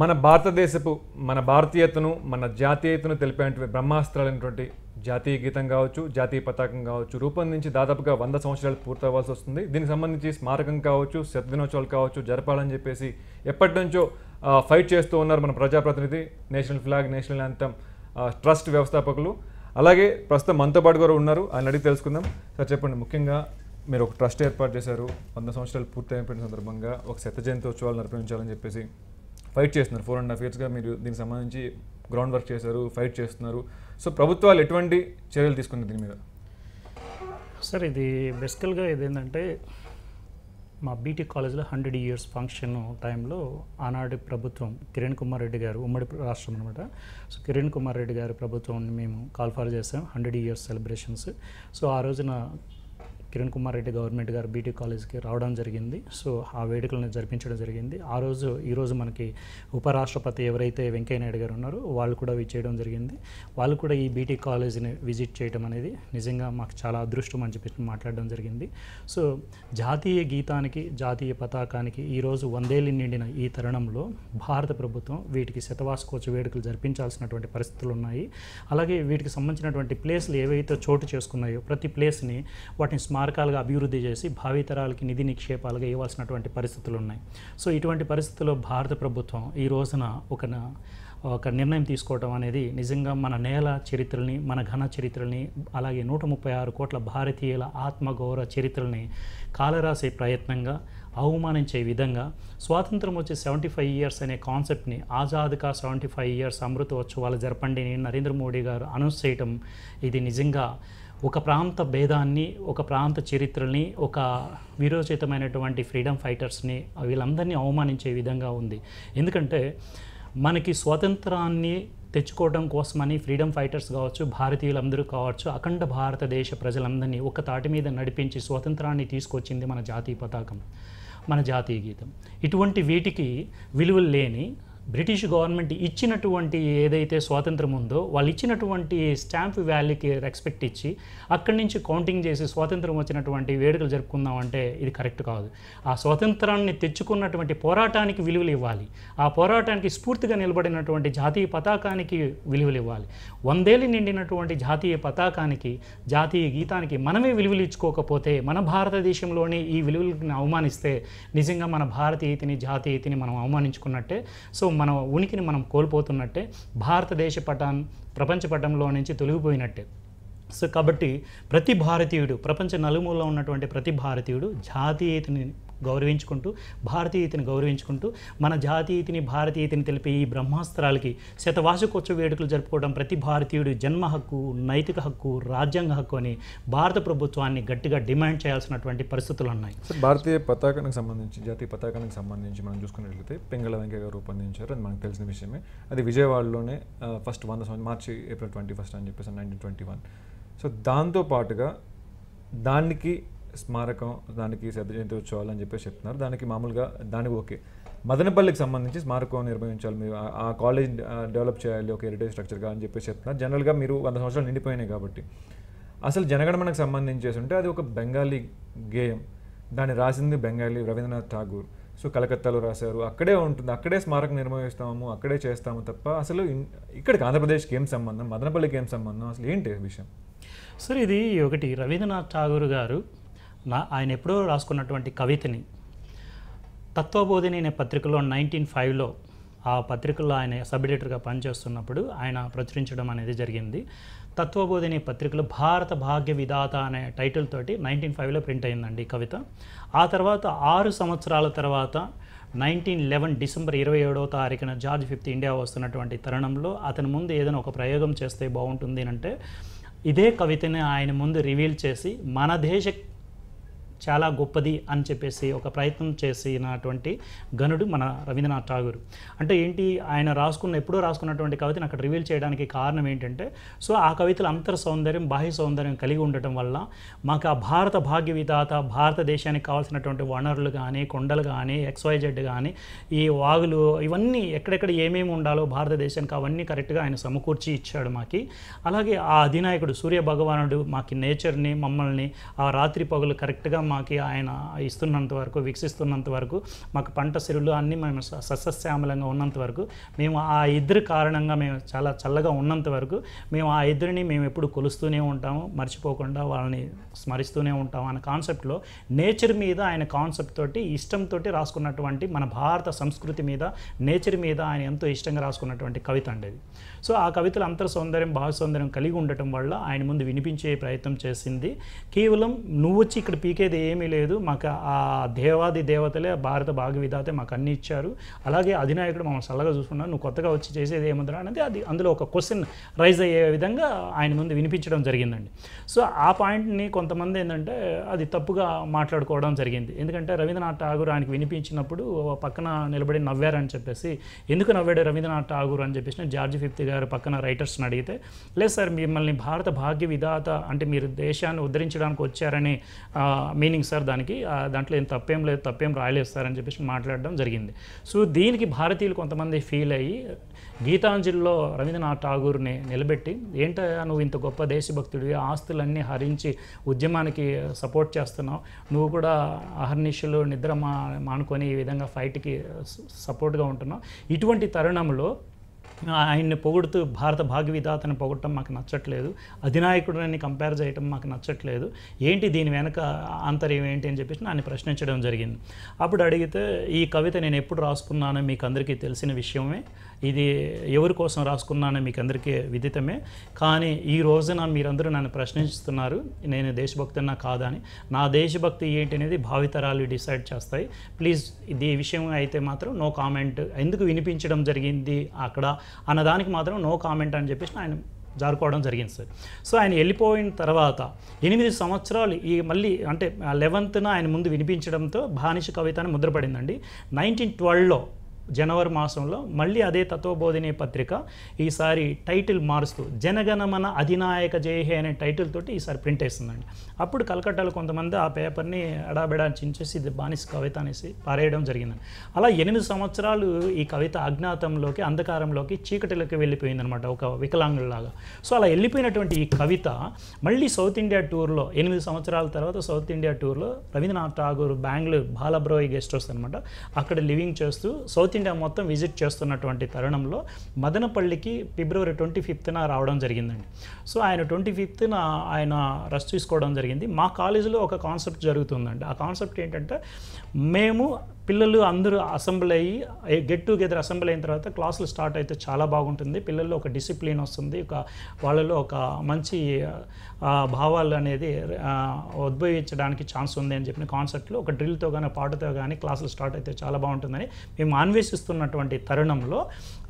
మన భారతదేశపు మన భారతీయతను మన జాతీయతను తెలిపేటువంటి బ్రహ్మాస్త్రాలైనటువంటి జాతీయ గీతం కావచ్చు జాతీయ పతాకం కావచ్చు రూపొందించి దాదాపుగా వంద సంవత్సరాలు పూర్తవ్వాల్సి వస్తుంది దీనికి సంబంధించి స్మారకం కావచ్చు శతదినోత్సవాలు కావచ్చు జరపాలని చెప్పేసి ఎప్పటి నుంచో ఫైట్ చేస్తూ ఉన్నారు మన ప్రజాప్రతినిధి national flag national anthem trust వ్యవస్థాపకులు అలాగే ప్రస్తుతం మనతో పాటు కూడా ఉన్నారు ఆయన అడిగి తెలుసుకుందాం సార్ చెప్పండి ముఖ్యంగా మీరు ఒక ట్రస్ట్ ఏర్పాటు చేశారు వంద సంవత్సరాలు పూర్తయిపోయిన సందర్భంగా ఒక శత ఉత్సవాలు నిర్వహించాలని చెప్పేసి ఫైట్ చేస్తున్నారు ఫోర్ అండ్ హాఫ్ ఇయర్స్గా మీరు దీనికి సంబంధించి గ్రౌండ్ వర్క్ చేశారు ఫైట్ చేస్తున్నారు సో ప్రభుత్వాలు ఎటువంటి చర్యలు తీసుకుంది దీని మీద సార్ ఇది బేసికల్గా ఏదేంటంటే మా బీటీ కాలేజ్లో హండ్రెడ్ ఇయర్స్ ఫంక్షన్ టైంలో ఆనాటి ప్రభుత్వం కిరణ్ కుమార్ రెడ్డి గారు ఉమ్మడి రాష్ట్రం అనమాట సో కిరణ్ కుమార్ రెడ్డి గారి ప్రభుత్వాన్ని మేము కాల్ఫార్ చేసాం హండ్రెడ్ ఇయర్స్ సెలబ్రేషన్స్ సో ఆ రోజున కిరణ్ కుమార్ రెడ్డి గవర్నమెంట్ గారు బీటీ కాలేజ్కి రావడం జరిగింది సో ఆ వేడుకలను జరిపించడం జరిగింది ఆ రోజు ఈరోజు మనకి ఉపరాష్ట్రపతి ఎవరైతే వెంకయ్యనాయుడు గారు ఉన్నారో వాళ్ళు కూడా చేయడం జరిగింది వాళ్ళు కూడా ఈ బీటీ కాలేజీని విజిట్ చేయడం అనేది నిజంగా మాకు చాలా అదృష్టం అని చెప్పి మాట్లాడడం జరిగింది సో జాతీయ గీతానికి జాతీయ పతాకానికి ఈరోజు వందేళ్ళు నిండిన ఈ తరుణంలో భారత ప్రభుత్వం వీటికి శతవార్షికోత్సవ వేడుకలు జరిపించాల్సినటువంటి పరిస్థితులు ఉన్నాయి అలాగే వీటికి సంబంధించినటువంటి ప్లేస్లు ఏవైతే చోటు చేసుకున్నాయో ప్రతి ప్లేస్ని వాటిని స్మార్ట్ స్మారకాలుగా అభివృద్ధి చేసి భావితరాలకి నిధి నిక్షేపాలుగా ఇవ్వాల్సినటువంటి పరిస్థితులు ఉన్నాయి సో ఇటువంటి పరిస్థితుల్లో భారత ప్రభుత్వం ఈ రోజున ఒక ఒక నిర్ణయం తీసుకోవడం అనేది నిజంగా మన నేల చరిత్రని మన ఘన చరిత్రని అలాగే నూట ముప్పై ఆరు కోట్ల భారతీయుల ఆత్మగౌరవ చరిత్రని కాలరాసే ప్రయత్నంగా అవమానించే విధంగా స్వాతంత్రం వచ్చే సెవెంటీ ఫైవ్ ఇయర్స్ అనే కాన్సెప్ట్ని ఆజాద్గా సెవెంటీ ఫైవ్ ఇయర్స్ అమృతోత్సవాలు జరపండి నరేంద్ర మోడీ గారు అనౌన్స్ చేయటం ఇది నిజంగా ఒక ప్రాంత భేదాన్ని ఒక ప్రాంత చరిత్రని ఒక వీరోచితమైనటువంటి ఫ్రీడమ్ ఫైటర్స్ని వీళ్ళందరినీ అవమానించే విధంగా ఉంది ఎందుకంటే మనకి స్వాతంత్రాన్ని తెచ్చుకోవడం కోసమని ఫ్రీడమ్ ఫైటర్స్ కావచ్చు భారతీయులందరూ కావచ్చు అఖండ భారతదేశ ప్రజలందరినీ ఒక తాటి మీద నడిపించి స్వాతంత్రాన్ని తీసుకొచ్చింది మన జాతీయ పతాకం మన జాతీయ గీతం ఇటువంటి వీటికి విలువలు లేని బ్రిటిష్ గవర్నమెంట్ ఇచ్చినటువంటి ఏదైతే స్వాతంత్రం ఉందో వాళ్ళు ఇచ్చినటువంటి స్టాంప్ వ్యాల్యూకి రెస్పెక్ట్ ఇచ్చి అక్కడి నుంచి కౌంటింగ్ చేసి స్వాతంత్రం వచ్చినటువంటి వేడుకలు జరుపుకుందాం అంటే ఇది కరెక్ట్ కాదు ఆ స్వాతంత్రాన్ని తెచ్చుకున్నటువంటి పోరాటానికి విలువలు ఇవ్వాలి ఆ పోరాటానికి స్ఫూర్తిగా నిలబడినటువంటి జాతీయ పతాకానికి విలువలు ఇవ్వాలి వందేళ్ళు నిండినటువంటి జాతీయ పతాకానికి జాతీయ గీతానికి మనమే విలువలు ఇచ్చుకోకపోతే మన భారతదేశంలోనే ఈ విలువలని అవమానిస్తే నిజంగా మన భారతీయతని జాతీయతని మనం అవమానించుకున్నట్టే సో మన ఉనికిని మనం కోల్పోతున్నట్టే భారతదేశ పటం ప్రపంచ పటంలో నుంచి తొలగిపోయినట్టే సో కాబట్టి ప్రతి భారతీయుడు ప్రపంచ నలుమూలలో ఉన్నటువంటి ప్రతి భారతీయుడు జాతీయతని గౌరవించుకుంటూ భారతీయతని గౌరవించుకుంటూ మన జాతీయతని భారతీయతని తెలిపే ఈ బ్రహ్మాస్త్రాలకి శతవాసకోత్సవ వేడుకలు జరుపుకోవడం ప్రతి భారతీయుడు జన్మ హక్కు నైతిక హక్కు రాజ్యాంగ హక్కు అని భారత ప్రభుత్వాన్ని గట్టిగా డిమాండ్ చేయాల్సినటువంటి పరిస్థితులు ఉన్నాయి భారతీయ పతాకానికి సంబంధించి జాతీయ పతాకానికి సంబంధించి మనం చూసుకున్నట్లయితే పెంగళ వెంకయ్య గారు రూపొందించారు అది మనకు తెలిసిన విషయమే అది విజయవాడలోనే ఫస్ట్ వంద మార్చి ఏప్రిల్ ట్వంటీ ఫస్ట్ అని చెప్పేసి నైన్టీన్ ట్వంటీ వన్ సో దాంతో పాటుగా దానికి స్మారకం దానికి శ్రద్ధ జయంతి ఉత్సవాలు అని చెప్పేసి చెప్తున్నారు దానికి మామూలుగా దానికి ఓకే మదనపల్లికి సంబంధించి స్మారకం నిర్వహించాలి మీరు ఆ కాలేజ్ డెవలప్ చేయాలి ఒక హెరిటేజ్ స్ట్రక్చర్గా అని చెప్పేసి చెప్తున్నారు జనరల్గా మీరు వంద సంవత్సరాలు నిండిపోయినాయి కాబట్టి అసలు జనగణమనకు సంబంధించి ఉంటే అది ఒక బెంగాలీ గేయం దాన్ని రాసింది బెంగాలీ రవీంద్రనాథ్ ఠాగూర్ సో కలకత్తాలో రాశారు అక్కడే ఉంటుంది అక్కడే స్మారకం నిర్వహిస్తాము అక్కడే చేస్తాము తప్ప అసలు ఇక్కడికి ఆంధ్రప్రదేశ్కి ఏం సంబంధం మదనపల్లికి ఏం సంబంధం అసలు ఏంటి విషయం సార్ ఇది ఒకటి రవీంద్రనాథ్ ఠాగూర్ గారు నా ఆయన ఎప్పుడో రాసుకున్నటువంటి కవితని తత్వబోధిని అనే పత్రికలో నైన్టీన్ ఫైవ్లో ఆ పత్రికలో ఆయన సబ్ ఎడిటర్గా పనిచేస్తున్నప్పుడు ఆయన ప్రచురించడం అనేది జరిగింది తత్వబోధిని పత్రికలో భారత భాగ్య విధాత అనే టైటిల్ తోటి నైన్టీన్ ఫైవ్లో ప్రింట్ అయిందండి కవిత ఆ తర్వాత ఆరు సంవత్సరాల తర్వాత నైన్టీన్ లెవెన్ డిసెంబర్ ఇరవై ఏడవ తారీఖున జార్జ్ ఫిఫ్త్ ఇండియా వస్తున్నటువంటి తరుణంలో అతని ముందు ఏదైనా ఒక ప్రయోగం చేస్తే బాగుంటుంది అంటే ఇదే కవితని ఆయన ముందు రివీల్ చేసి మన దేశ చాలా గొప్పది అని చెప్పేసి ఒక ప్రయత్నం చేసినటువంటి గనుడు మన రవీంద్రనాథ్ ఠాగూర్ అంటే ఏంటి ఆయన రాసుకున్న ఎప్పుడో రాసుకున్నటువంటి కవితను అక్కడ రివీల్ చేయడానికి కారణం ఏంటంటే సో ఆ కవితలు అంతర్ సౌందర్యం బాహ్య సౌందర్యం కలిగి ఉండటం వల్ల మాకు ఆ భారత భాగ్య విధాత భారతదేశానికి కావాల్సినటువంటి వనరులు కానీ కొండలు కానీ ఎక్స్వైజెడ్ కానీ ఈ వాగులు ఇవన్నీ ఎక్కడెక్కడ ఏమేమి ఉండాలో భారతదేశానికి అవన్నీ కరెక్ట్గా ఆయన సమకూర్చి ఇచ్చాడు మాకి అలాగే ఆ అధినాయకుడు సూర్య భగవానుడు మాకి నేచర్ని మమ్మల్ని ఆ రాత్రి పగులు కరెక్ట్గా మాకు ఆయన ఇస్తున్నంత వరకు వికసిస్తున్నంత వరకు మాకు పంట సిరులు అన్నీ మేము సస్యశ్యామలంగా ఉన్నంత వరకు మేము ఆ ఇద్దరు కారణంగా మేము చాలా చల్లగా ఉన్నంత వరకు మేము ఆ ఇద్దరిని మేము ఎప్పుడు కొలుస్తూనే ఉంటాము మర్చిపోకుండా వాళ్ళని స్మరిస్తూనే ఉంటాం అనే కాన్సెప్ట్లో నేచర్ మీద ఆయన కాన్సెప్ట్ తోటి ఇష్టంతో రాసుకున్నటువంటి మన భారత సంస్కృతి మీద నేచర్ మీద ఆయన ఎంతో ఇష్టంగా రాసుకున్నటువంటి కవిత అండి సో ఆ కవితలు అంతర సౌందర్యం భావ సౌందర్యం కలిగి ఉండటం వల్ల ఆయన ముందు వినిపించే ప్రయత్నం చేసింది కేవలం నువ్వు వచ్చి ఇక్కడ పీకేది ఏమీ లేదు మాకు ఆ దేవాది దేవతలే భారత భాగవిధాతే మాకు అన్ని ఇచ్చారు అలాగే అధినాయకుడు మమ్మల్ని చల్లగా చూసుకున్నాను నువ్వు కొత్తగా వచ్చి చేసేది ఏముందిరా అనేది అది అందులో ఒక క్వశ్చన్ రైజ్ అయ్యే విధంగా ఆయన ముందు వినిపించడం జరిగిందండి సో ఆ పాయింట్ని కొంతమంది ఏంటంటే అది తప్పుగా మాట్లాడుకోవడం జరిగింది ఎందుకంటే రవీంద్రనాథ్ ఠాగూర్ ఆయనకి వినిపించినప్పుడు పక్కన నిలబడి నవ్వారని చెప్పేసి ఎందుకు నవ్వాడు రవీంద్రనాథ్ ఠాగూర్ అని చెప్పేసి జార్జి ఫిఫ్త్ గారు పక్కన రైటర్స్ని అడిగితే లేదు సార్ మిమ్మల్ని భారత భాగ్య విధాత అంటే మీరు దేశాన్ని ఉద్ధరించడానికి వచ్చారని మీనింగ్ సార్ దానికి దాంట్లో ఏం తప్పేం లేదు తప్పేం రాయలేదు సార్ అని చెప్పేసి మాట్లాడడం జరిగింది సో దీనికి భారతీయులు కొంతమంది ఫీల్ అయ్యి గీతాంజలిలో రవీంద్రనాథ్ ఠాగూర్ని నిలబెట్టి ఏంటయ్యా నువ్వు ఇంత గొప్ప దేశభక్తుడివి ఆస్తులన్నీ హరించి ఉద్యమానికి సపోర్ట్ చేస్తున్నావు నువ్వు కూడా అహర్నిశలు నిద్ర మా మానుకొని ఈ విధంగా ఫైట్కి సపోర్ట్గా ఉంటున్నావు ఇటువంటి తరుణంలో ఆయన్ని పొగుడుతూ భారత భాగవిధాతను పొగడటం మాకు నచ్చట్లేదు అధినాయకుడిని కంపేర్ చేయటం మాకు నచ్చట్లేదు ఏంటి దీని వెనక ఆంతర్యం ఏంటి అని చెప్పేసి నన్ను ప్రశ్నించడం జరిగింది అప్పుడు అడిగితే ఈ కవిత నేను ఎప్పుడు రాసుకున్నానో మీకు అందరికీ తెలిసిన విషయమే ఇది ఎవరి కోసం రాసుకున్నానని మీకు అందరికీ విదితమే కానీ ఈ రోజున మీరందరూ నన్ను ప్రశ్నిస్తున్నారు నేను దేశభక్తున్నా కాదా అని నా దేశభక్తి ఏంటి అనేది భావితరాలు డిసైడ్ చేస్తాయి ప్లీజ్ ఇది విషయం అయితే మాత్రం నో కామెంట్ ఎందుకు వినిపించడం జరిగింది అక్కడ అన్నదానికి మాత్రం నో కామెంట్ అని చెప్పేసి ఆయన జారుకోవడం జరిగింది సార్ సో ఆయన వెళ్ళిపోయిన తర్వాత ఎనిమిది సంవత్సరాలు ఈ మళ్ళీ అంటే లెవెన్త్న ఆయన ముందు వినిపించడంతో బానిష కవిత అని ముద్రపడిందండి నైన్టీన్ ట్వెల్వ్లో జనవరి మాసంలో మళ్ళీ అదే తత్వబోధినే పత్రిక ఈసారి టైటిల్ మారుస్తూ జనగణమన అధినాయక జయహే అనే టైటిల్ తోటి ఈసారి ప్రింట్ వేస్తుందండి అప్పుడు కలకట్టాలో కొంతమంది ఆ పేపర్ని అడాబెడా చించేసి ఇది బానిస కవిత అనేసి పారేయడం జరిగిందండి అలా ఎనిమిది సంవత్సరాలు ఈ కవిత అజ్ఞాతంలోకి అంధకారంలోకి చీకటిలోకి వెళ్ళిపోయిందనమాట ఒక వికలాంగుల్లాగా సో అలా వెళ్ళిపోయినటువంటి ఈ కవిత మళ్ళీ సౌత్ ఇండియా టూర్లో ఎనిమిది సంవత్సరాల తర్వాత సౌత్ ఇండియా టూర్లో రవీంద్రనాథ్ ఠాగూర్ బెంగళూరు బాలబ్రోయ్ గెస్ట్ హౌస్ అనమాట అక్కడ లివింగ్ చేస్తూ సౌత్ ఇండియా మొత్తం విజిట్ చేస్తున్నటువంటి తరుణంలో మదనపల్లికి ఫిబ్రవరి ట్వంటీ ఫిఫ్త్న రావడం జరిగిందండి సో ఆయన ట్వంటీ ఫిఫ్త్న ఆయన రెస్ట్ తీసుకోవడం జరిగింది మా కాలేజీలో ఒక కాన్సెప్ట్ జరుగుతుందండి ఆ కాన్సెప్ట్ ఏంటంటే మేము పిల్లలు అందరూ అసెంబ్లీ అయ్యి గెట్ టుగెదర్ అసెంబ్లీ అయిన తర్వాత క్లాసులు స్టార్ట్ అయితే చాలా బాగుంటుంది పిల్లల్లో ఒక డిసిప్లిన్ వస్తుంది ఒక వాళ్ళలో ఒక మంచి భావాలు అనేది ఉద్భవించడానికి ఛాన్స్ ఉంది అని చెప్పిన కాన్సెప్ట్లో ఒక డ్రిల్తో కానీ పాటతో కానీ క్లాసులు స్టార్ట్ అయితే చాలా బాగుంటుందని మేము అన్వేషిస్తున్నటువంటి తరుణంలో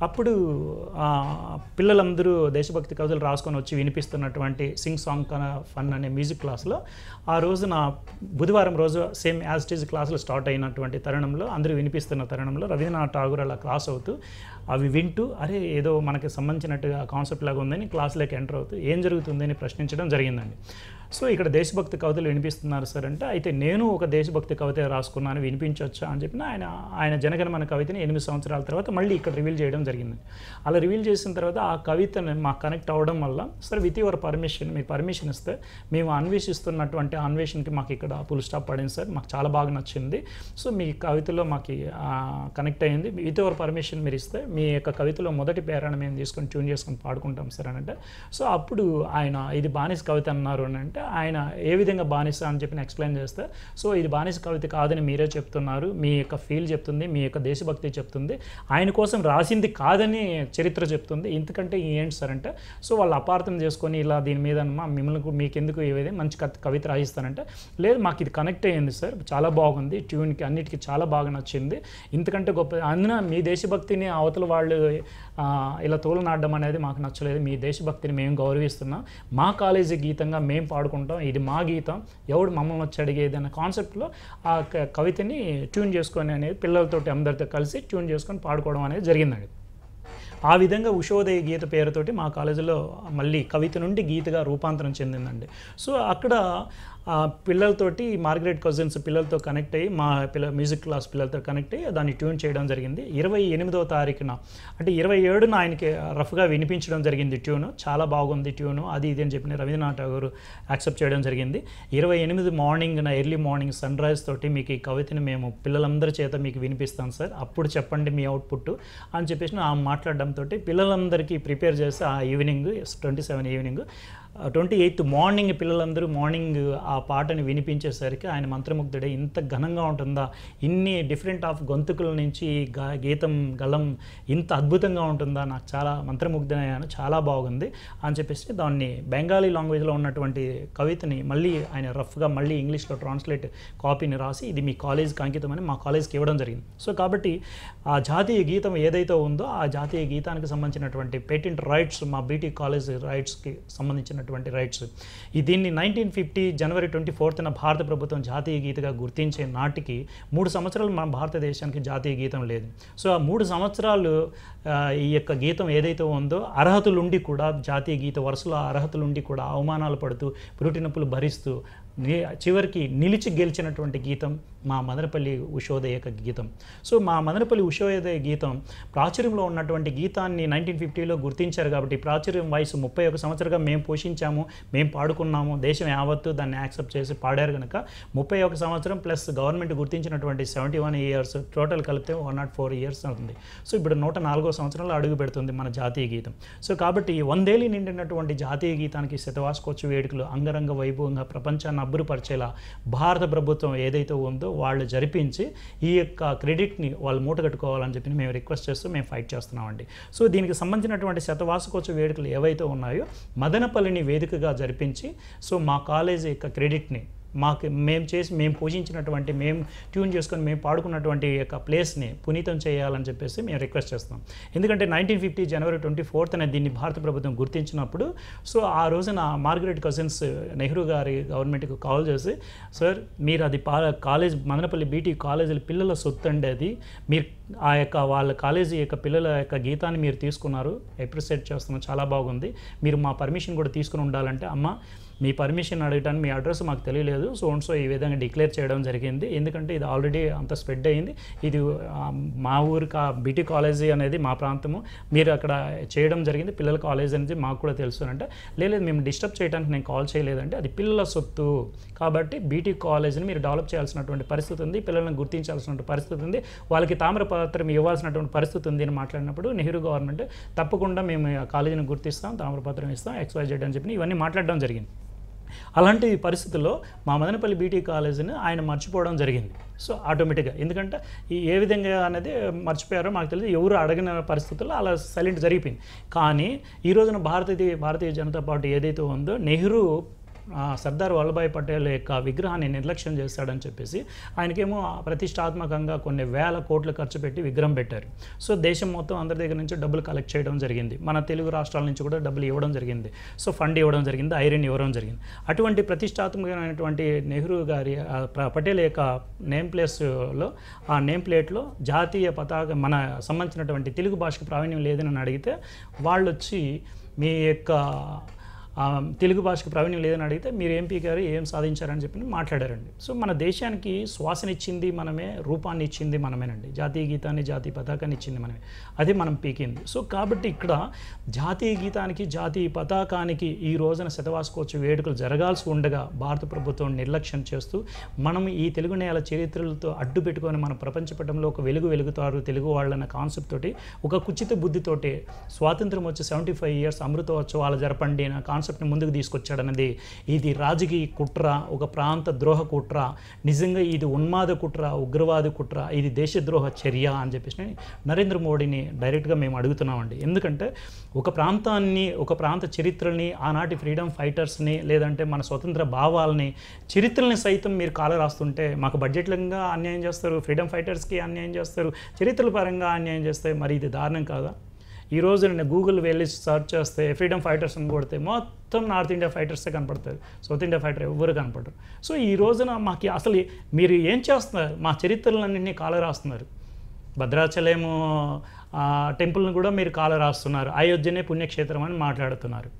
అప్పుడు పిల్లలందరూ దేశభక్తి కవితలు రాసుకొని వచ్చి వినిపిస్తున్నటువంటి సింగ్ సాంగ్ కన ఫన్ అనే మ్యూజిక్ క్లాస్లో ఆ రోజున బుధవారం రోజు సేమ్ యాజ్ టీజ్ క్లాసులు స్టార్ట్ అయినటువంటి తరుణం తరుణంలో అందరూ వినిపిస్తున్న తరుణంలో రవీంద్రనాథ్ ఠాగూర్ అలా క్రాస్ అవుతూ అవి వింటూ అరే ఏదో మనకి సంబంధించినట్టుగా కాన్సెప్ట్ లాగా ఉందని క్లాస్లోకి ఎంటర్ అవుతూ ఏం జరుగుతుందని ప్రశ్నించడం జరిగిందండి సో ఇక్కడ దేశభక్తి కవితలు వినిపిస్తున్నారు సార్ అంటే అయితే నేను ఒక దేశభక్తి కవిత రాసుకున్నాను వినిపించవచ్చా అని చెప్పిన ఆయన ఆయన జనగణమన కవితని ఎనిమిది సంవత్సరాల తర్వాత మళ్ళీ ఇక్కడ రివీల్ చేయడం జరిగింది అలా రివీల్ చేసిన తర్వాత ఆ కవితను మాకు కనెక్ట్ అవ్వడం వల్ల సార్ విత్ యువర్ పర్మిషన్ మీ పర్మిషన్ ఇస్తే మేము అన్వేషిస్తున్నటువంటి అన్వేషణకి మాకు ఇక్కడ ఫుల్ స్టాప్ పడింది సార్ మాకు చాలా బాగా నచ్చింది సో మీ కవితలో మాకు కనెక్ట్ అయ్యింది విత్ యువర్ పర్మిషన్ మీరు ఇస్తే మీ యొక్క కవితలో మొదటి పేరాన్ని మేము తీసుకొని ట్యూన్ చేసుకొని పాడుకుంటాం సార్ అని అంటే సో అప్పుడు ఆయన ఇది బానిస కవిత అన్నారు అని అంటే అంటే ఆయన ఏ విధంగా బానిస అని చెప్పి ఎక్స్ప్లెయిన్ చేస్తే సో ఇది బానిస కవిత కాదని మీరే చెప్తున్నారు మీ యొక్క ఫీల్ చెప్తుంది మీ యొక్క దేశభక్తి చెప్తుంది ఆయన కోసం రాసింది కాదని చరిత్ర చెప్తుంది ఎందుకంటే ఏంటి సార్ అంటే సో వాళ్ళు అపార్థం చేసుకొని ఇలా దీని మీద మిమ్మల్ని ఎందుకు ఏవైతే మంచి కవిత రాయిస్తానంటే లేదు మాకు ఇది కనెక్ట్ అయ్యింది సార్ చాలా బాగుంది ట్యూన్కి అన్నిటికీ చాలా బాగా నచ్చింది ఎందుకంటే గొప్ప అందున మీ దేశభక్తిని అవతల వాళ్ళు ఇలా తోలనాడడం అనేది మాకు నచ్చలేదు మీ దేశభక్తిని మేము గౌరవిస్తున్నాం మా కాలేజీ గీతంగా మేము పాడు పాడుకుంటాం ఇది మా గీతం ఎవడు మమ్మల్ని వచ్చి అడిగేది అన్న కాన్సెప్ట్లో ఆ కవితని ట్యూన్ చేసుకొని అనేది పిల్లలతోటి అందరితో కలిసి ట్యూన్ చేసుకొని పాడుకోవడం అనేది జరిగిందండి ఆ విధంగా ఉషోదయ గీత పేరుతోటి మా కాలేజీలో మళ్ళీ కవిత నుండి గీతగా రూపాంతరం చెందిందండి సో అక్కడ ఆ పిల్లలతోటి మార్గరేట్ కజిన్స్ పిల్లలతో కనెక్ట్ అయ్యి మా పిల్ల మ్యూజిక్ క్లాస్ పిల్లలతో కనెక్ట్ అయ్యి దాన్ని ట్యూన్ చేయడం జరిగింది ఇరవై ఎనిమిదవ తారీఖున అంటే ఇరవై ఏడున ఆయనకి రఫ్గా వినిపించడం జరిగింది ట్యూను చాలా బాగుంది ట్యూను అది ఇది అని చెప్పిన రవీంద్రనాథ్ ఠాగూర్ యాక్సెప్ట్ చేయడం జరిగింది ఇరవై ఎనిమిది మార్నింగ్ నా ఎర్లీ మార్నింగ్ సన్ రైజ్ తోటి మీకు ఈ కవితని మేము పిల్లలందరి చేత మీకు వినిపిస్తాం సార్ అప్పుడు చెప్పండి మీ అవుట్పుట్ అని చెప్పేసి ఆ మాట్లాడడంతో పిల్లలందరికీ ప్రిపేర్ చేసి ఆ evening twenty seven evening twenty eighth morning పిల్లలందరూ మార్నింగ్ ఆ పాటని వినిపించేసరికి ఆయన మంత్రముగ్ధుడే ఇంత ఘనంగా ఉంటుందా ఇన్ని డిఫరెంట్ ఆఫ్ గొంతుకుల నుంచి గీతం గళం ఇంత అద్భుతంగా ఉంటుందా నాకు చాలా మంత్రముగ్ధుడయ్యాను చాలా బాగుంది అని చెప్పేసి దాన్ని బెంగాలీ లాంగ్వేజ్లో ఉన్నటువంటి కవితని మళ్ళీ ఆయన రఫ్గా మళ్ళీ ఇంగ్లీష్లో ట్రాన్స్లేట్ కాపీని రాసి ఇది మీ కాలేజ్కి అంకితం అని మా కాలేజ్కి ఇవ్వడం జరిగింది సో కాబట్టి ఆ జాతీయ గీతం ఏదైతే ఉందో ఆ జాతీయ గీతానికి సంబంధించినటువంటి పేటెంట్ రైట్స్ మా బీటీ కాలేజ్ రైట్స్కి సంబంధించిన ఇవ్వాల్సినటువంటి రైట్స్ దీన్ని నైన్టీన్ ఫిఫ్టీ జనవరి ట్వంటీ ఫోర్త్న భారత ప్రభుత్వం జాతీయ గీతగా గుర్తించే నాటికి మూడు సంవత్సరాలు మన భారతదేశానికి జాతీయ గీతం లేదు సో ఆ మూడు సంవత్సరాలు ఈ యొక్క గీతం ఏదైతే ఉందో అర్హతలుండి కూడా జాతీయ గీత వరుసలో అర్హతలుండి కూడా అవమానాలు పడుతూ పురుటినప్పులు భరిస్తూ చివరికి నిలిచి గెలిచినటువంటి గీతం మా మదనపల్లి ఉషోదయ యొక్క గీతం సో మా మదనపల్లి ఉషోదయ గీతం ప్రాచుర్యంలో ఉన్నటువంటి గీతాన్ని నైన్టీన్ ఫిఫ్టీలో గుర్తించారు కాబట్టి ప్రాచుర్యం వయసు ముప్పై ఒక సంవత్సరంగా మేము పోషించాము మేము పాడుకున్నాము దేశం యావత్తు దాన్ని యాక్సెప్ట్ చేసి పాడారు కనుక ముప్పై ఒక సంవత్సరం ప్లస్ గవర్నమెంట్ గుర్తించినటువంటి సెవెంటీ వన్ ఇయర్స్ టోటల్ కలిపితే వన్ నాట్ ఫోర్ ఇయర్స్ అవుతుంది సో ఇప్పుడు నూట నాలుగో సంవత్సరంలో అడుగు పెడుతుంది మన జాతీయ గీతం సో కాబట్టి వందేలి నిండినటువంటి జాతీయ గీతానికి శతవార్షికోత్సవ వేడుకలు అంగరంగ వైభవంగా ప్రపంచాన్ని అబ్బురపరిచేలా భారత ప్రభుత్వం ఏదైతే ఉందో వాళ్ళు జరిపించి ఈ యొక్క క్రెడిట్ని వాళ్ళు మూటగట్టుకోవాలని చెప్పి మేము రిక్వెస్ట్ చేస్తూ మేము ఫైట్ చేస్తున్నామండి సో దీనికి సంబంధించినటువంటి శతవాసకోత్సవ వేడుకలు ఏవైతే ఉన్నాయో మదనపల్లిని వేదికగా జరిపించి సో మా కాలేజీ యొక్క క్రెడిట్ని మాకు మేము చేసి మేము పోషించినటువంటి మేము ట్యూన్ చేసుకొని మేము పాడుకున్నటువంటి యొక్క ప్లేస్ని పునీతం చేయాలని చెప్పేసి మేము రిక్వెస్ట్ చేస్తాం ఎందుకంటే నైన్టీన్ ఫిఫ్టీ జనవరి ట్వంటీ ఫోర్త్ అనేది దీన్ని భారత ప్రభుత్వం గుర్తించినప్పుడు సో ఆ రోజున మార్గరెట్ కజిన్స్ నెహ్రూ గారి గవర్నమెంట్కి కాల్ చేసి సార్ మీరు అది కాలేజ్ మదనపల్లి బీటీ కాలేజీల పిల్లల సొత్తు అండి అది మీరు ఆ యొక్క వాళ్ళ కాలేజీ యొక్క పిల్లల యొక్క గీతాన్ని మీరు తీసుకున్నారు అప్రిషియేట్ చేస్తున్నాం చాలా బాగుంది మీరు మా పర్మిషన్ కూడా తీసుకుని ఉండాలంటే అమ్మ మీ పర్మిషన్ అడగటానికి మీ అడ్రస్ మాకు తెలియలేదు సో అండ్ సో ఈ విధంగా డిక్లేర్ చేయడం జరిగింది ఎందుకంటే ఇది ఆల్రెడీ అంత స్ప్రెడ్ అయింది ఇది మా ఊరికి కా బీటీ కాలేజీ అనేది మా ప్రాంతము మీరు అక్కడ చేయడం జరిగింది పిల్లల కాలేజ్ అనేది మాకు కూడా తెలుసు అంటే లేదు మేము డిస్టర్బ్ చేయడానికి నేను కాల్ చేయలేదంటే అది పిల్లల సొత్తు కాబట్టి బీటీ కాలేజీని మీరు డెవలప్ చేయాల్సినటువంటి పరిస్థితి ఉంది పిల్లలను గుర్తించాల్సినటువంటి పరిస్థితి ఉంది వాళ్ళకి తామర పాత్ర ఇవ్వాల్సినటువంటి పరిస్థితి ఉంది అని మాట్లాడినప్పుడు నెహ్రూ గవర్నమెంట్ తప్పకుండా మేము కాలేజీని గుర్తిస్తాం తామ్రపత్రం ఇస్తాం ఎక్స్వైజెడ్ అని చెప్పి ఇవన్నీ మాట్లాడడం జరిగింది అలాంటి పరిస్థితుల్లో మా మదనపల్లి బీటీ కాలేజీని ఆయన మర్చిపోవడం జరిగింది సో ఆటోమేటిక్గా ఎందుకంటే ఈ ఏ విధంగా అనేది మర్చిపోయారో మాకు తెలియదు ఎవరు అడగిన పరిస్థితుల్లో అలా సైలెంట్ జరిగిపోయింది కానీ ఈ రోజున భారతీయ భారతీయ జనతా పార్టీ ఏదైతే ఉందో నెహ్రూ సర్దార్ వల్లభాయ్ పటేల్ యొక్క విగ్రహాన్ని నిర్లక్ష్యం చేశాడని చెప్పేసి ఆయనకేమో ప్రతిష్టాత్మకంగా కొన్ని వేల కోట్లు ఖర్చు పెట్టి విగ్రహం పెట్టారు సో దేశం మొత్తం అందరి దగ్గర నుంచి డబ్బులు కలెక్ట్ చేయడం జరిగింది మన తెలుగు రాష్ట్రాల నుంచి కూడా డబ్బులు ఇవ్వడం జరిగింది సో ఫండ్ ఇవ్వడం జరిగింది ఐరన్ ఇవ్వడం జరిగింది అటువంటి ప్రతిష్టాత్మకమైనటువంటి నెహ్రూ గారి పటేల్ యొక్క నేమ్ ప్లేస్లో ఆ నేమ్ ప్లేట్లో జాతీయ పతాక మన సంబంధించినటువంటి తెలుగు భాషకు ప్రావీణ్యం లేదని అడిగితే వాళ్ళు వచ్చి మీ యొక్క తెలుగు భాషకు ప్రావీణ్యం లేదని అడిగితే మీరు ఎంపీ గారు ఏం సాధించారని చెప్పి మాట్లాడారండి సో మన దేశానికి శ్వాసనిచ్చింది మనమే రూపాన్ని ఇచ్చింది మనమేనండి జాతీయ గీతాన్ని జాతీయ పతాకాన్ని ఇచ్చింది మనమే అదే మనం పీకింది సో కాబట్టి ఇక్కడ జాతీయ గీతానికి జాతీయ పతాకానికి ఈ రోజున శతవార్షికోత్సవ వేడుకలు జరగాల్సి ఉండగా భారత ప్రభుత్వం నిర్లక్ష్యం చేస్తూ మనం ఈ తెలుగు నేల చరిత్రలతో అడ్డు పెట్టుకొని మన ప్రపంచ ఒక వెలుగు వెలుగుతారు తెలుగు వాళ్ళన్న కాన్సెప్ట్ తోటి ఒక కుచిత బుద్ధితోటి స్వాతంత్రం వచ్చి సెవెంటీ ఫైవ్ ఇయర్స్ అమృతోత్సవాలు జరపండి నా కాన్సెప్ట్ని ముందుకు తీసుకొచ్చాడన్నది ఇది రాజకీయ కుట్ర ఒక ప్రాంత ద్రోహ కుట్ర నిజంగా ఇది ఉన్మాద కుట్ర ఉగ్రవాద కుట్ర ఇది దేశద్రోహ చర్య అని చెప్పేసి నరేంద్ర మోడీని డైరెక్ట్గా మేము అడుగుతున్నామండి ఎందుకంటే ఒక ప్రాంతాన్ని ఒక ప్రాంత చరిత్రని ఆనాటి ఫ్రీడమ్ ఫైటర్స్ని లేదంటే మన స్వతంత్ర భావాలని చరిత్రని సైతం మీరు కాల రాస్తుంటే మాకు బడ్జెట్లంగా అన్యాయం చేస్తారు ఫ్రీడమ్ ఫైటర్స్కి అన్యాయం చేస్తారు చరిత్రల పరంగా అన్యాయం చేస్తే మరి ఇది దారుణం కాదా ఈరోజు నేను గూగుల్ వెళ్ళి సర్చ్ చేస్తే ఫ్రీడమ్ ఫైటర్స్ అని కొడితే మొత్తం నార్త్ ఇండియా ఫైటర్సే కనపడతారు సౌత్ ఇండియా ఫైటర్ ఎవరు కనపడరు సో ఈ రోజున మాకు అసలు మీరు ఏం చేస్తున్నారు మా చరిత్రలన్నింటినీ కాల రాస్తున్నారు భద్రాచలం టెంపుల్ని కూడా మీరు కాల రాస్తున్నారు అయోధ్యనే పుణ్యక్షేత్రం అని మాట్లాడుతున్నారు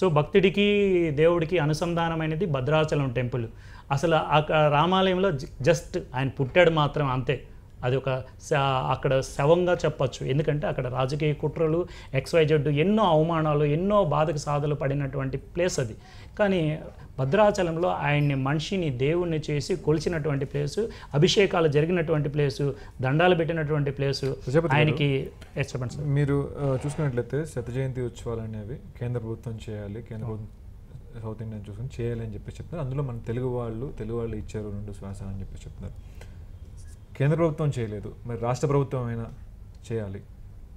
సో భక్తుడికి దేవుడికి అనుసంధానమైనది భద్రాచలం టెంపుల్ అసలు ఆ రామాలయంలో జస్ట్ ఆయన పుట్టాడు మాత్రం అంతే అది ఒక అక్కడ శవంగా చెప్పచ్చు ఎందుకంటే అక్కడ రాజకీయ కుట్రలు ఎక్స్వైజెడ్ ఎన్నో అవమానాలు ఎన్నో బాధకు సాధలు పడినటువంటి ప్లేస్ అది కానీ భద్రాచలంలో ఆయన్ని మనిషిని దేవుణ్ణి చేసి కొలిచినటువంటి ప్లేసు అభిషేకాలు జరిగినటువంటి ప్లేసు దండాలు పెట్టినటువంటి ప్లేసు ఆయనకి చెప్పండి సార్ మీరు చూసుకున్నట్లయితే శత జయంతి ఉత్సవాలు అనేవి కేంద్ర ప్రభుత్వం చేయాలి కేంద్ర ప్రభుత్వం సౌత్ ఇండియన్ చేయాలి చేయాలని చెప్పి చెప్తున్నారు అందులో మన తెలుగు వాళ్ళు తెలుగు వాళ్ళు ఇచ్చారు రెండు శ్వాస అని చెప్పి చెప్తున్నారు కేంద్ర ప్రభుత్వం చేయలేదు మరి రాష్ట్ర ప్రభుత్వం అయినా చేయాలి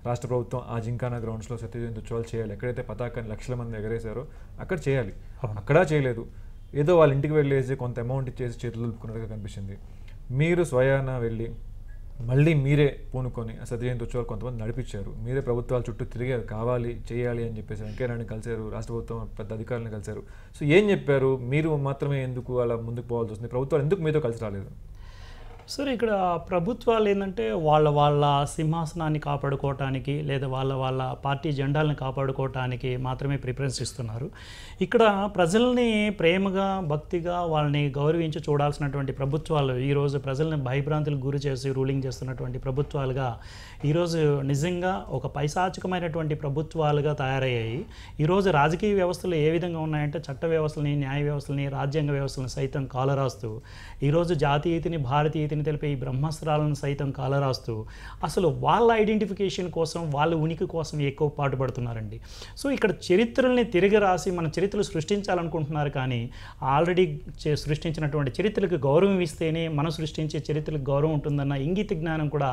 రాష్ట్ర ప్రభుత్వం ఆ జింకానా గ్రౌండ్స్లో సత్యజయంతి ఉత్సవాలు చేయాలి ఎక్కడైతే పతాకాన్ని లక్షల మంది ఎగరేశారో అక్కడ చేయాలి అక్కడ చేయలేదు ఏదో వాళ్ళ ఇంటికి వెళ్ళేసి కొంత అమౌంట్ ఇచ్చేసి చేతులు దులుపుకున్నట్టుగా కనిపించింది మీరు స్వయాన వెళ్ళి మళ్ళీ మీరే పూనుకొని సత్యజయంతి ఉత్సవాలు కొంతమంది నడిపించారు మీరే ప్రభుత్వాల చుట్టూ తిరిగి కావాలి చేయాలి అని చెప్పేసి వెంకయ్యనాయుడు కలిశారు రాష్ట్ర ప్రభుత్వం పెద్ద అధికారులను కలిశారు సో ఏం చెప్పారు మీరు మాత్రమే ఎందుకు అలా ముందుకు పోవాల్సి వస్తుంది ప్రభుత్వాలు ఎందుకు మీతో కలిసి రాలేదు సరే ఇక్కడ ప్రభుత్వాలు ఏంటంటే వాళ్ళ వాళ్ళ సింహాసనాన్ని కాపాడుకోవటానికి లేదా వాళ్ళ వాళ్ళ పార్టీ జెండాలను కాపాడుకోవటానికి మాత్రమే ప్రిఫరెన్స్ ఇస్తున్నారు ఇక్కడ ప్రజల్ని ప్రేమగా భక్తిగా వాళ్ళని గౌరవించి చూడాల్సినటువంటి ప్రభుత్వాలు ఈరోజు ప్రజల్ని భయభ్రాంతులకు గురి చేసి రూలింగ్ చేస్తున్నటువంటి ప్రభుత్వాలుగా ఈరోజు నిజంగా ఒక పైశాచికమైనటువంటి ప్రభుత్వాలుగా తయారయ్యాయి ఈరోజు రాజకీయ వ్యవస్థలు ఏ విధంగా ఉన్నాయంటే చట్ట వ్యవస్థలని న్యాయ వ్యవస్థలని రాజ్యాంగ వ్యవస్థలను సైతం కాలరాస్తూ ఈరోజు జాతీయతని భారతీయతని ఆత్మీయతని తెలిపే ఈ బ్రహ్మాస్త్రాలను సైతం కాలరాస్తూ అసలు వాళ్ళ ఐడెంటిఫికేషన్ కోసం వాళ్ళ ఉనికి కోసం ఎక్కువ పాటుపడుతున్నారండి సో ఇక్కడ చరిత్రల్ని తిరిగి రాసి మన చరిత్రలు సృష్టించాలనుకుంటున్నారు కానీ ఆల్రెడీ సృష్టించినటువంటి చరిత్రలకు గౌరవం ఇస్తేనే మనం సృష్టించే చరిత్రకు గౌరవం ఉంటుందన్న ఇంగిత జ్ఞానం కూడా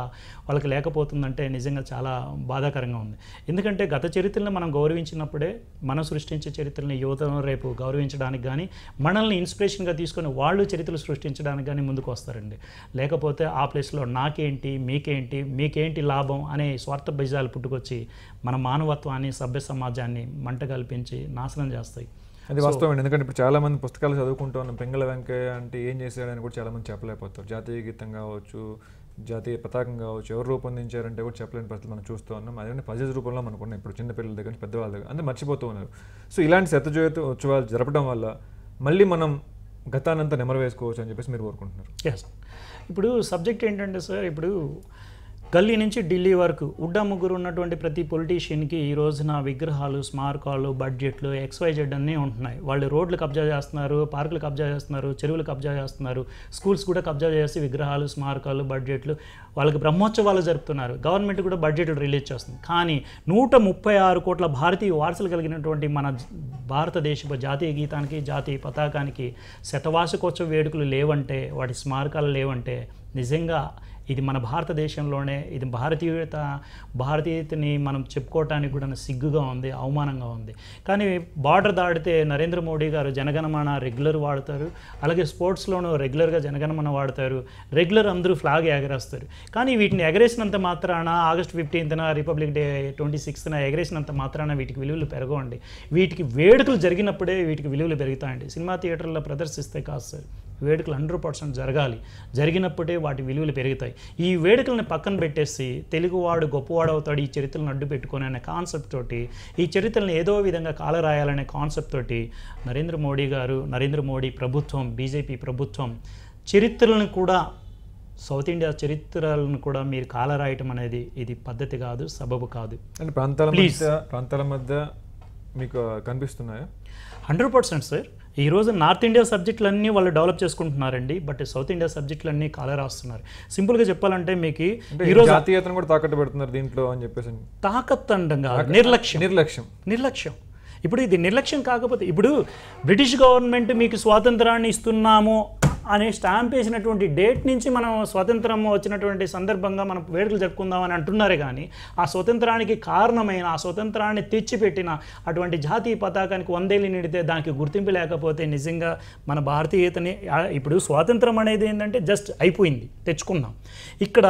వాళ్ళకి లేకపోతుందంటే నిజంగా చాలా బాధాకరంగా ఉంది ఎందుకంటే గత చరిత్రను మనం గౌరవించినప్పుడే మనం సృష్టించే చరిత్రని యువతను రేపు గౌరవించడానికి కానీ మనల్ని ఇన్స్పిరేషన్గా తీసుకొని వాళ్ళు చరిత్రలు సృష్టించడానికి కానీ ముందుకు వస్తారండి లేకపోతే ఆ ప్లేస్లో నాకేంటి మీకేంటి మీకేంటి లాభం అనే స్వార్థ బీజాలు పుట్టుకొచ్చి మన మానవత్వాన్ని సభ్య సమాజాన్ని మంట కల్పించి నాశనం చేస్తాయి అది వాస్తవం ఎందుకంటే ఇప్పుడు చాలా మంది పుస్తకాలు చదువుకుంటూ ఉన్న పెంగళ వెంకయ్య అంటే ఏం చేశాడని కూడా చాలామంది చెప్పలేకపోతారు జాతీయ గీతం కావచ్చు జాతీయ పతాకం కావచ్చు ఎవరు రూపొందించారంటే కూడా చెప్పలేని పరిస్థితులు మనం చూస్తూ ఉన్నాం అదేవిధంగా పజిల్స్ రూపంలో మనకున్నాం ఇప్పుడు చిన్నపిల్లల దగ్గర నుంచి పెద్దవాళ్ళ దగ్గర అందరూ మర్చిపోతూ ఉన్నారు సో ఇలాంటి శతజోత ఉత్సవాలు జరపడం వల్ల మళ్ళీ మనం గతానంతా నెమరు వేసుకోవచ్చు అని చెప్పేసి మీరు కోరుకుంటున్నారు ఇప్పుడు సబ్జెక్ట్ ఏంటంటే సార్ ఇప్పుడు గల్లీ నుంచి ఢిల్లీ వరకు ఉడ్డా ముగ్గురు ఉన్నటువంటి ప్రతి పొలిటీషియన్కి ఈ రోజున విగ్రహాలు స్మారకాలు బడ్జెట్లు ఎక్స్వైజెడ్ అన్నీ ఉంటున్నాయి వాళ్ళు రోడ్లు కబ్జా చేస్తున్నారు పార్కులు కబ్జా చేస్తున్నారు చెరువులు కబ్జా చేస్తున్నారు స్కూల్స్ కూడా కబ్జా చేసి విగ్రహాలు స్మారకాలు బడ్జెట్లు వాళ్ళకి బ్రహ్మోత్సవాలు జరుపుతున్నారు గవర్నమెంట్ కూడా బడ్జెట్లు రిలీజ్ చేస్తుంది కానీ నూట ముప్పై ఆరు కోట్ల భారతీయ వారసులు కలిగినటువంటి మన భారతదేశ జాతీయ గీతానికి జాతీయ పతాకానికి శతవాసకోత్సవ వేడుకలు లేవంటే వాటి స్మారకాలు లేవంటే నిజంగా ఇది మన భారతదేశంలోనే ఇది భారతీయత భారతీయతని మనం చెప్పుకోవటానికి కూడా సిగ్గుగా ఉంది అవమానంగా ఉంది కానీ బార్డర్ దాటితే నరేంద్ర మోడీ గారు జనగణమన రెగ్యులర్ వాడతారు అలాగే స్పోర్ట్స్లోనూ రెగ్యులర్గా జనగణమన వాడతారు రెగ్యులర్ అందరూ ఫ్లాగ్ ఎగరేస్తారు కానీ వీటిని ఎగరేసినంత మాత్రాన ఆగస్ట్ ఫిఫ్టీన్త్న రిపబ్లిక్ డే ట్వంటీ సిక్స్త్న ఎగరేసినంత మాత్రాన వీటికి విలువలు పెరగవండి వీటికి వేడుకలు జరిగినప్పుడే వీటికి విలువలు పెరుగుతాయండి సినిమా థియేటర్లో ప్రదర్శిస్తే కాదు సార్ వేడుకలు హండ్రెడ్ పర్సెంట్ జరగాలి జరిగినప్పుడే వాటి విలువలు పెరుగుతాయి ఈ వేడుకలను పక్కన పెట్టేసి తెలుగువాడు గొప్పవాడవుతాడు ఈ చరిత్రను అడ్డు పెట్టుకొని అనే కాన్సెప్ట్ తోటి ఈ చరిత్రను ఏదో విధంగా కాలరాయాలనే కాన్సెప్ట్ తోటి నరేంద్ర మోడీ గారు నరేంద్ర మోడీ ప్రభుత్వం బీజేపీ ప్రభుత్వం చరిత్రలను కూడా సౌత్ ఇండియా చరిత్రలను కూడా మీరు కాలరాయటం అనేది ఇది పద్ధతి కాదు సబబు కాదు ప్రాంతాల ప్రాంతాల మధ్య మీకు కనిపిస్తున్నాయా హండ్రెడ్ పర్సెంట్ సార్ ఈరోజు నార్త్ ఇండియా సబ్జెక్టులన్నీ వాళ్ళు డెవలప్ చేసుకుంటున్నారండి బట్ సౌత్ ఇండియా సబ్జెక్టులన్నీ కాలే రాస్తున్నారు సింపుల్గా చెప్పాలంటే మీకు ఈరోజు జాతీయతను కూడా తాకట్టు పెడుతున్నారు దీంట్లో అని చెప్పేసి తాకత్ అండంగా నిర్లక్ష్యం నిర్లక్ష్యం నిర్లక్ష్యం ఇప్పుడు ఇది నిర్లక్ష్యం కాకపోతే ఇప్పుడు బ్రిటిష్ గవర్నమెంట్ మీకు స్వాతంత్రాన్ని ఇస్తున్నాము అనే స్టాంప్ వేసినటువంటి డేట్ నుంచి మనం స్వతంత్రం వచ్చినటువంటి సందర్భంగా మనం వేడుకలు జరుపుకుందామని అంటున్నారు కానీ ఆ స్వతంత్రానికి కారణమైన ఆ స్వతంత్రాన్ని తెచ్చిపెట్టిన అటువంటి జాతీయ పతాకానికి వందేళ్ళు నిడితే దానికి గుర్తింపు లేకపోతే నిజంగా మన భారతీయతని ఇప్పుడు స్వాతంత్రం అనేది ఏంటంటే జస్ట్ అయిపోయింది తెచ్చుకున్నాం ఇక్కడ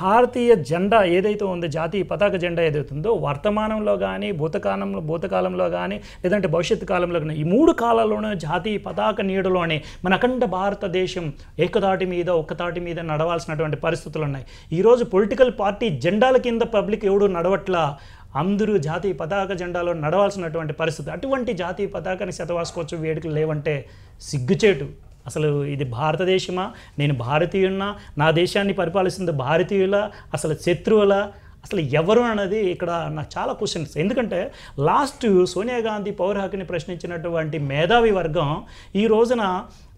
భారతీయ జెండా ఏదైతే ఉందో జాతీయ పతాక జెండా ఏదైతే ఉందో వర్తమానంలో కానీ భూతకాలంలో భూతకాలంలో కానీ లేదంటే భవిష్యత్తు కాలంలో కానీ ఈ మూడు కాలాల్లోనే జాతీయ పతాక నీడలోనే మన అఖండ భారత భారతదేశం ఏకతాటి మీద ఒక్కతాటి మీద నడవాల్సినటువంటి పరిస్థితులు ఉన్నాయి ఈరోజు పొలిటికల్ పార్టీ జెండాల కింద పబ్లిక్ ఎవడూ నడవట్లా అందరూ జాతీయ పతాక జెండాలో నడవాల్సినటువంటి పరిస్థితి అటువంటి జాతీయ పతాకాన్ని శతవాసుకోవచ్చు వేడుకలు లేవంటే సిగ్గుచేటు అసలు ఇది భారతదేశమా నేను భారతీయున్నా నా దేశాన్ని పరిపాలిస్తుంది భారతీయుల అసలు శత్రువుల అసలు ఎవరు అన్నది ఇక్కడ నాకు చాలా క్వశ్చన్స్ ఎందుకంటే లాస్ట్ సోనియా గాంధీ పౌర హక్కుని ప్రశ్నించినటువంటి మేధావి వర్గం ఈ రోజున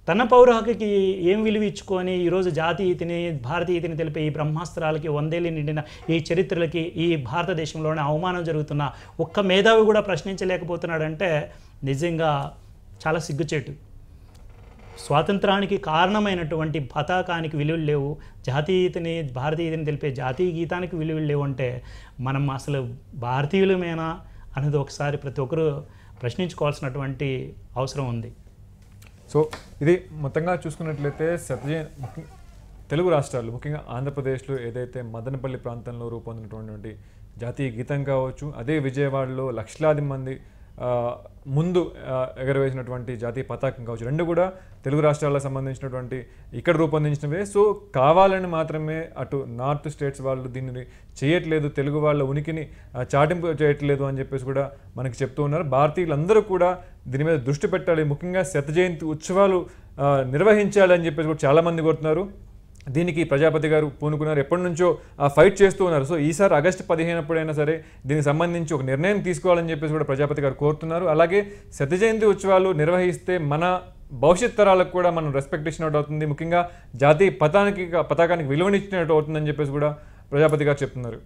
తన పౌర హక్కుకి ఏం విలువ ఇచ్చుకొని ఈరోజు జాతీయతని భారతీయతని తెలిపే ఈ బ్రహ్మాస్త్రాలకి వందేళ్ళు నిండిన ఈ చరిత్రలకి ఈ భారతదేశంలోనే అవమానం జరుగుతున్న ఒక్క మేధావి కూడా ప్రశ్నించలేకపోతున్నాడంటే నిజంగా చాలా సిగ్గుచేటు స్వాతంత్రానికి కారణమైనటువంటి పతాకానికి విలువలు లేవు జాతీయతని భారతీయతని తెలిపే జాతీయ గీతానికి విలువలు లేవు అంటే మనం అసలు భారతీయులమేనా అన్నది ఒకసారి ప్రతి ఒక్కరూ ప్రశ్నించుకోవాల్సినటువంటి అవసరం ఉంది సో ఇది మొత్తంగా చూసుకున్నట్లయితే సత్యజీ తెలుగు రాష్ట్రాలు ముఖ్యంగా ఆంధ్రప్రదేశ్లో ఏదైతే మదనపల్లి ప్రాంతంలో రూపొందినటువంటి జాతీయ గీతం కావచ్చు అదే విజయవాడలో లక్షలాది మంది ముందు ఎగరవేసినటువంటి జాతీయ పతాకం కావచ్చు రెండు కూడా తెలుగు రాష్ట్రాలకు సంబంధించినటువంటి ఇక్కడ రూపొందించినవే సో కావాలని మాత్రమే అటు నార్త్ స్టేట్స్ వాళ్ళు దీనిని చేయట్లేదు తెలుగు వాళ్ళ ఉనికిని చాటింపు చేయట్లేదు అని చెప్పేసి కూడా మనకి చెప్తూ ఉన్నారు భారతీయులందరూ కూడా దీని మీద దృష్టి పెట్టాలి ముఖ్యంగా శత జయంతి ఉత్సవాలు నిర్వహించాలి అని చెప్పేసి కూడా చాలామంది కోరుతున్నారు దీనికి ప్రజాపతి గారు పూనుకున్నారు ఎప్పటి నుంచో ఫైట్ చేస్తూ ఉన్నారు సో ఈసారి ఆగస్టు పదిహేనప్పుడైనా సరే దీనికి సంబంధించి ఒక నిర్ణయం తీసుకోవాలని చెప్పేసి కూడా ప్రజాపతి గారు కోరుతున్నారు అలాగే సత్యజయంతి ఉత్సవాలు నిర్వహిస్తే మన భవిష్యత్ తరాలకు కూడా మనం రెస్పెక్ట్ ఇచ్చినట్టు అవుతుంది ముఖ్యంగా జాతీయ పతానికి పతాకానికి విలువనిచ్చినట్టు అవుతుందని చెప్పేసి కూడా ప్రజాపతి గారు చెప్తున్నారు